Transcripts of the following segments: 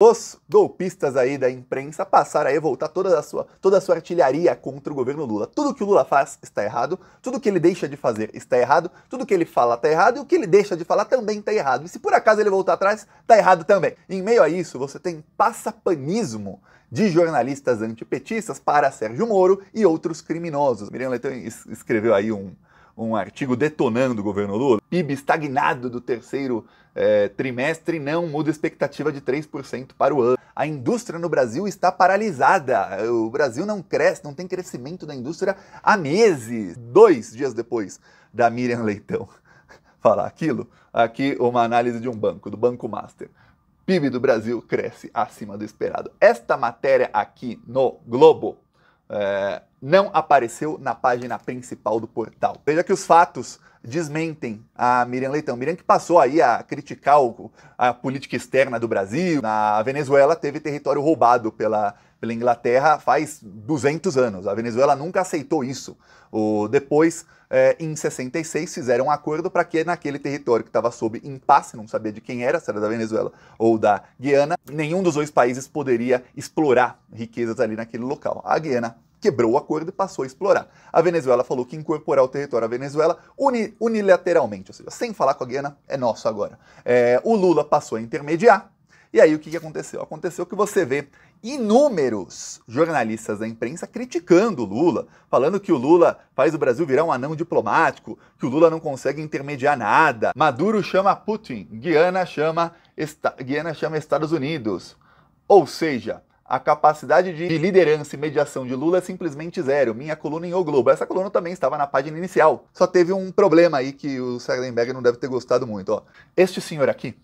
Os golpistas aí da imprensa passaram a revoltar toda a sua, toda a sua artilharia contra o governo Lula. Tudo que o Lula faz está errado, tudo que ele deixa de fazer está errado, tudo que ele fala está errado e o que ele deixa de falar também está errado. E se por acaso ele voltar atrás, está errado também. Em meio a isso, você tem passapanismo de jornalistas antipetistas para Sérgio Moro e outros criminosos. Miriam Leitão escreveu aí um, um artigo detonando o governo Lula. PIB estagnado do terceiro é, trimestre não muda expectativa de 3% para o ano. A indústria no Brasil está paralisada. O Brasil não cresce, não tem crescimento da indústria há meses. Dois dias depois da Miriam Leitão falar aquilo, aqui uma análise de um banco, do Banco Master. PIB do Brasil cresce acima do esperado. Esta matéria aqui no Globo é, não apareceu na página principal do portal. Veja que os fatos desmentem a Miriam Leitão. Miriam que passou aí a criticar o, a política externa do Brasil. Na Venezuela teve território roubado pela, pela Inglaterra faz 200 anos. A Venezuela nunca aceitou isso. O, depois, é, em 66, fizeram um acordo para que naquele território que estava sob impasse, não sabia de quem era, se era da Venezuela ou da Guiana, nenhum dos dois países poderia explorar riquezas ali naquele local. A Guiana quebrou o acordo e passou a explorar. A Venezuela falou que incorporar o território à Venezuela uni, unilateralmente, ou seja, sem falar com a Guiana, é nosso agora. É, o Lula passou a intermediar. E aí o que, que aconteceu? Aconteceu que você vê inúmeros jornalistas da imprensa criticando o Lula, falando que o Lula faz o Brasil virar um anão diplomático, que o Lula não consegue intermediar nada. Maduro chama Putin, Guiana chama, Guiana chama Estados Unidos. Ou seja, a capacidade de liderança e mediação de Lula é simplesmente zero. Minha coluna em O Globo. Essa coluna também estava na página inicial. Só teve um problema aí que o Sagenberg não deve ter gostado muito. Ó. Este senhor aqui,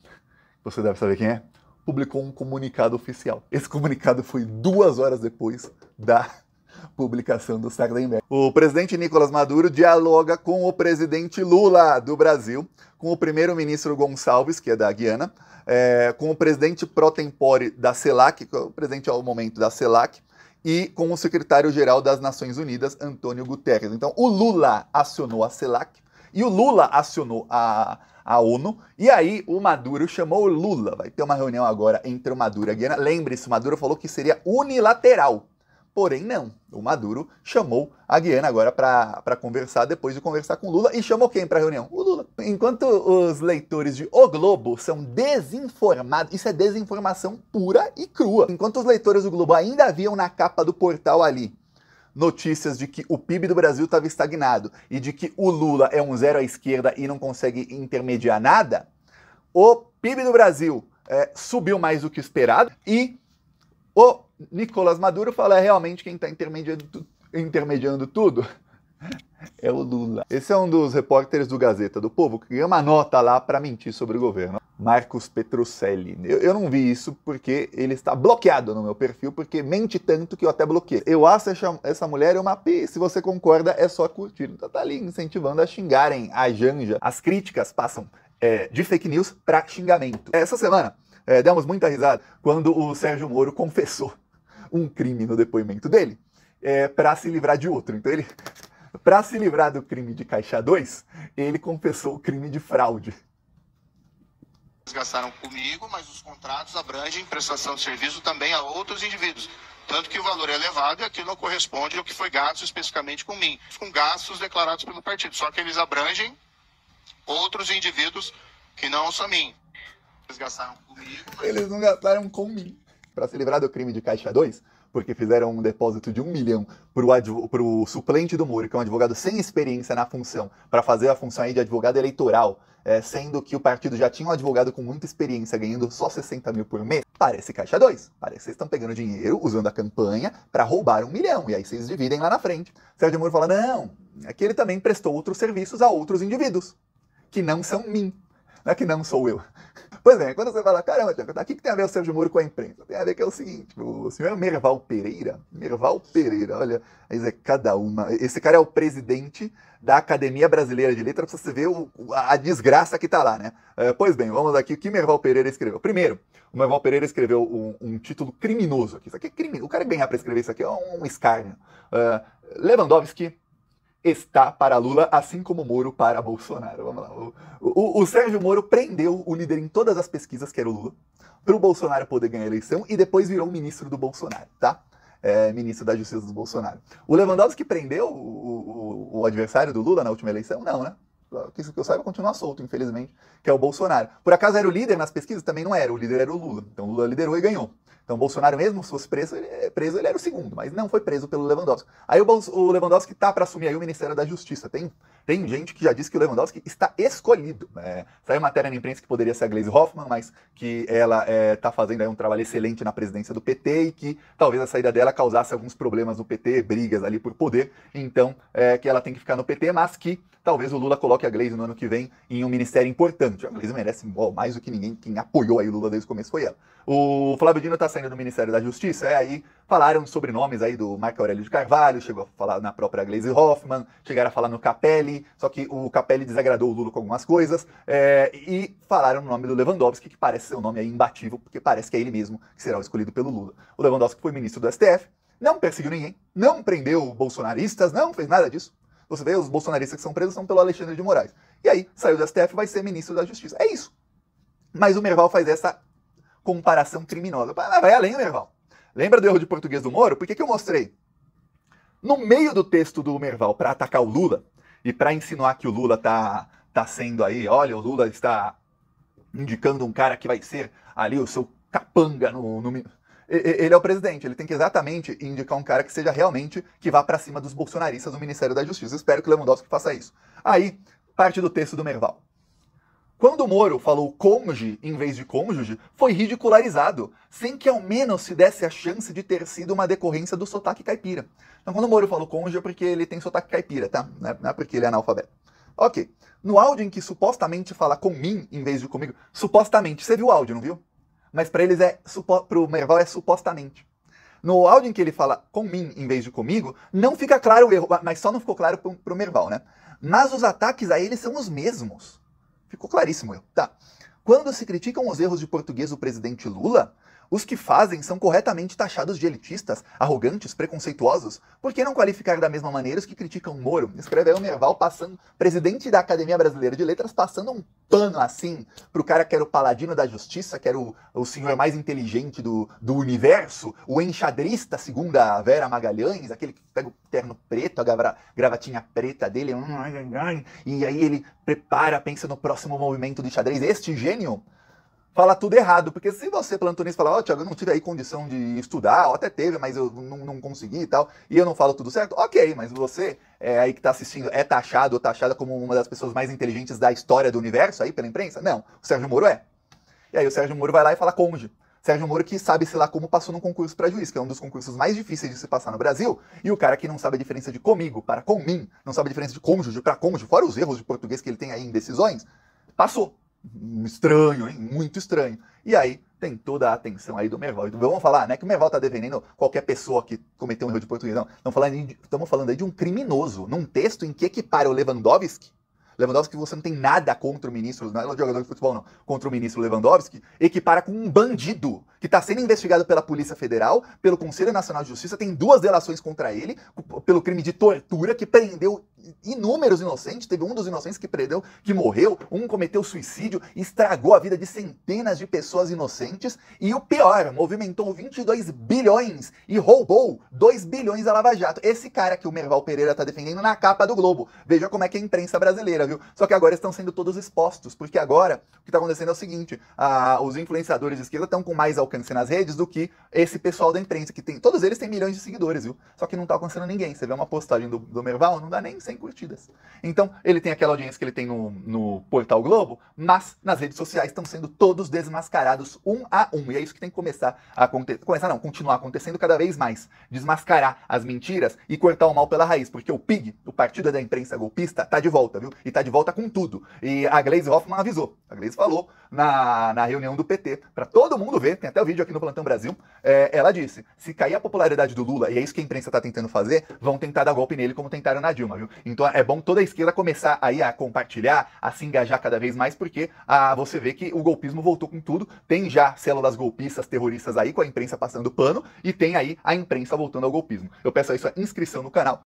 você deve saber quem é, publicou um comunicado oficial. Esse comunicado foi duas horas depois da Publicação do Sardenberg. O presidente Nicolás Maduro dialoga com o presidente Lula do Brasil, com o primeiro-ministro Gonçalves, que é da Guiana, é, com o presidente pro tempore da CELAC, que é o presidente ao momento da CELAC, e com o secretário-geral das Nações Unidas, Antônio Guterres. Então, o Lula acionou a CELAC e o Lula acionou a, a ONU. E aí o Maduro chamou o Lula. Vai ter uma reunião agora entre o Maduro e a Guiana. Lembre-se, o Maduro falou que seria unilateral. Porém, não. O Maduro chamou a Guiana agora para conversar depois de conversar com Lula e chamou quem para a reunião? O Lula. Enquanto os leitores de O Globo são desinformados, isso é desinformação pura e crua. Enquanto os leitores do Globo ainda viam na capa do portal ali notícias de que o PIB do Brasil estava estagnado e de que o Lula é um zero à esquerda e não consegue intermediar nada, o PIB do Brasil é, subiu mais do que esperado e o Nicolás Maduro fala: é realmente quem está intermediando, tu, intermediando tudo? É o Lula. Esse é um dos repórteres do Gazeta do Povo que ganhou uma nota lá para mentir sobre o governo. Marcos Petrucelli. Eu, eu, não vi isso porque ele está bloqueado no meu perfil, porque mente tanto que eu até bloqueei. Eu acho essa, essa mulher uma P. Se você concorda, é só curtir. Então tá ali incentivando a xingarem a Janja. As críticas passam é, de fake news para xingamento. Essa semana, é, demos muita risada quando o Sérgio Moro confessou um crime no depoimento dele é, para se livrar de outro. Então ele, para se livrar do crime de Caixa 2, ele confessou o crime de fraude. Gastaram comigo, mas os contratos abrangem prestação de serviço também a outros indivíduos. Tanto que o valor é elevado e aquilo não corresponde ao que foi gasto especificamente com mim, com gastos declarados pelo partido. Só que eles abrangem outros indivíduos que não são mim. Eles gastaram comigo. Mas... Eles não gastaram com mim para se livrar do crime de Caixa 2, porque fizeram um depósito de um milhão para o suplente do Moro, que é um advogado sem experiência na função, para fazer a função de advogado eleitoral, é, sendo que o partido já tinha um advogado com muita experiência ganhando só 60 mil por mês, parece Caixa 2. Parece que vocês estão pegando dinheiro, usando a campanha, para roubar um milhão, e aí vocês dividem lá na frente. Sérgio Moro fala, não, é que ele também prestou outros serviços a outros indivíduos, que não são mim, não é que não sou eu. Pois é, quando você fala, caramba, tá, o que, que tem a ver o Sérgio Moro com a imprensa? Tem a ver que é o seguinte, o senhor é Merval Pereira, Merval Pereira, olha, isso é cada uma. Esse cara é o presidente da Academia Brasileira de Letras, pra você ver o, a desgraça que tá lá, né? É, pois bem, vamos aqui, o que Merval Pereira escreveu? Primeiro, o Merval Pereira escreveu um, um título criminoso aqui. Isso aqui é crime. O cara ganhar é para escrever isso aqui é um escárnio. Uh, Lewandowski está para Lula, assim como Moro para Bolsonaro. Vamos lá. O, o, o Sérgio Moro prendeu o líder em todas as pesquisas, que era o Lula, para o Bolsonaro poder ganhar a eleição e depois virou ministro do Bolsonaro, tá? É, ministro da Justiça do Bolsonaro. O Lewandowski prendeu o, o, o adversário do Lula na última eleição? Não, né? que isso que eu saiba, continua solto, infelizmente, que é o Bolsonaro. Por acaso era o líder nas pesquisas? Também não era, o líder era o Lula. Então o Lula liderou e ganhou. Então, Bolsonaro, mesmo se fosse preso ele, é, preso, ele era o segundo, mas não foi preso pelo Lewandowski. Aí o, o Lewandowski está para assumir aí o Ministério da Justiça. Tem, tem gente que já disse que o Lewandowski está escolhido. Né? saiu matéria na imprensa que poderia ser a Gleisi Hoffmann, mas que ela está é, tá fazendo aí um trabalho excelente na presidência do PT e que talvez a saída dela causasse alguns problemas no PT, brigas ali por poder. Então, é, que ela tem que ficar no PT, mas que talvez o Lula coloque a Gleisi no ano que vem em um ministério importante. A Gleisi merece ó, mais do que ninguém. Quem apoiou aí o Lula desde o começo foi ela. O Flávio Dino está saindo do Ministério da Justiça. É aí falaram sobre nomes aí do Marco Aurélio de Carvalho, chegou a falar na própria Glaze Hoffman, chegaram a falar no Capelli, só que o Capelli desagradou o Lula com algumas coisas, é, e falaram no nome do Lewandowski, que parece ser um nome imbatível, porque parece que é ele mesmo que será o escolhido pelo Lula. O Lewandowski foi ministro do STF, não perseguiu ninguém, não prendeu bolsonaristas, não fez nada disso. Você vê, os bolsonaristas que são presos são pelo Alexandre de Moraes. E aí, saiu do STF, vai ser ministro da Justiça. É isso. Mas o Merval faz essa comparação criminosa. Mas vai além, Merval. Lembra do erro de português do Moro? Por que, que eu mostrei? No meio do texto do Merval para atacar o Lula e para insinuar que o Lula tá, tá sendo aí, olha, o Lula está indicando um cara que vai ser ali o seu capanga no, no ele é o presidente, ele tem que exatamente indicar um cara que seja realmente que vá para cima dos bolsonaristas no Ministério da Justiça. Espero que Lewandowski faça isso. Aí, parte do texto do Merval. Quando o Moro falou cônjuge em vez de cônjuge, foi ridicularizado, sem que ao menos se desse a chance de ter sido uma decorrência do sotaque caipira. Então, quando o Moro falou cônjuge é porque ele tem sotaque caipira, tá? Não é, é porque ele é analfabeto. Ok. No áudio em que supostamente fala com mim em vez de comigo, supostamente, você viu o áudio, não viu? Mas para eles é, supo, pro Merval é supostamente. No áudio em que ele fala com mim em vez de comigo, não fica claro o erro, mas só não ficou claro pro, pro Merval, né? Mas os ataques a ele são os mesmos. Ficou claríssimo eu. Tá. Quando se criticam os erros de português do presidente Lula, os que fazem são corretamente taxados de elitistas, arrogantes, preconceituosos. Por que não qualificar da mesma maneira os que criticam Moro? Escreveu Merval passando, presidente da Academia Brasileira de Letras, passando um pano assim pro cara que era o paladino da justiça, que era o, o senhor mais inteligente do, do universo, o enxadrista, segundo a Vera Magalhães, aquele que pega o terno preto, a gravatinha preta dele, e aí ele prepara, pensa no próximo movimento de xadrez. Este gênio fala tudo errado. Porque se você plantou nisso e falar, ó, oh, Thiago, eu não tive aí condição de estudar, ou até teve, mas eu não, não consegui e tal, e eu não falo tudo certo, ok, mas você é, aí que está assistindo é taxado ou taxada como uma das pessoas mais inteligentes da história do universo aí pela imprensa? Não. O Sérgio Moro é. E aí o Sérgio Moro vai lá e fala conge. Sérgio Moro que sabe, sei lá, como passou num concurso para juiz, que é um dos concursos mais difíceis de se passar no Brasil, e o cara que não sabe a diferença de comigo para com mim, não sabe a diferença de cônjuge para cônjuge, fora os erros de português que ele tem aí em decisões, passou estranho, hein? Muito estranho. E aí tem toda a atenção aí do Merval. Então, vamos falar, né? Que o Merval tá defendendo qualquer pessoa que cometeu um erro de português. Não, estamos falando, estamos falando aí de um criminoso, num texto em que equipara o Lewandowski. Lewandowski, você não tem nada contra o ministro, não é jogador de futebol, não, contra o ministro Lewandowski, equipara com um bandido que está sendo investigado pela Polícia Federal, pelo Conselho Nacional de Justiça, tem duas delações contra ele, pelo crime de tortura, que prendeu inúmeros inocentes, teve um dos inocentes que perdeu que morreu, um cometeu suicídio, estragou a vida de centenas de pessoas inocentes e o pior, movimentou 22 bilhões e roubou 2 bilhões a Lava Jato. Esse cara que o Merval Pereira está defendendo na capa do Globo. Veja como é que é a imprensa brasileira, viu? Só que agora estão sendo todos expostos, porque agora o que está acontecendo é o seguinte, a, os influenciadores de esquerda estão com mais alcance nas redes do que esse pessoal da imprensa, que tem, todos eles têm milhões de seguidores, viu? Só que não está alcançando ninguém. Você vê uma postagem do, do Merval, não dá nem 100 100 curtidas. Então, ele tem aquela audiência que ele tem no, no Portal Globo, mas nas redes sociais estão sendo todos desmascarados um a um. E é isso que tem que começar a acontecer. Começar não, continuar acontecendo cada vez mais. Desmascarar as mentiras e cortar o mal pela raiz. Porque o PIG, o Partido da Imprensa Golpista, tá de volta, viu? E tá de volta com tudo. E a Glaze Hoffman avisou. A Glaze falou na, na reunião do PT, para todo mundo ver, tem até o vídeo aqui no Plantão Brasil, é, ela disse, se cair a popularidade do Lula, e é isso que a imprensa tá tentando fazer, vão tentar dar golpe nele como tentaram na Dilma, viu? Então é bom toda a esquerda começar aí a compartilhar, a se engajar cada vez mais, porque ah, você vê que o golpismo voltou com tudo. Tem já células golpistas, terroristas aí, com a imprensa passando pano, e tem aí a imprensa voltando ao golpismo. Eu peço aí sua inscrição no canal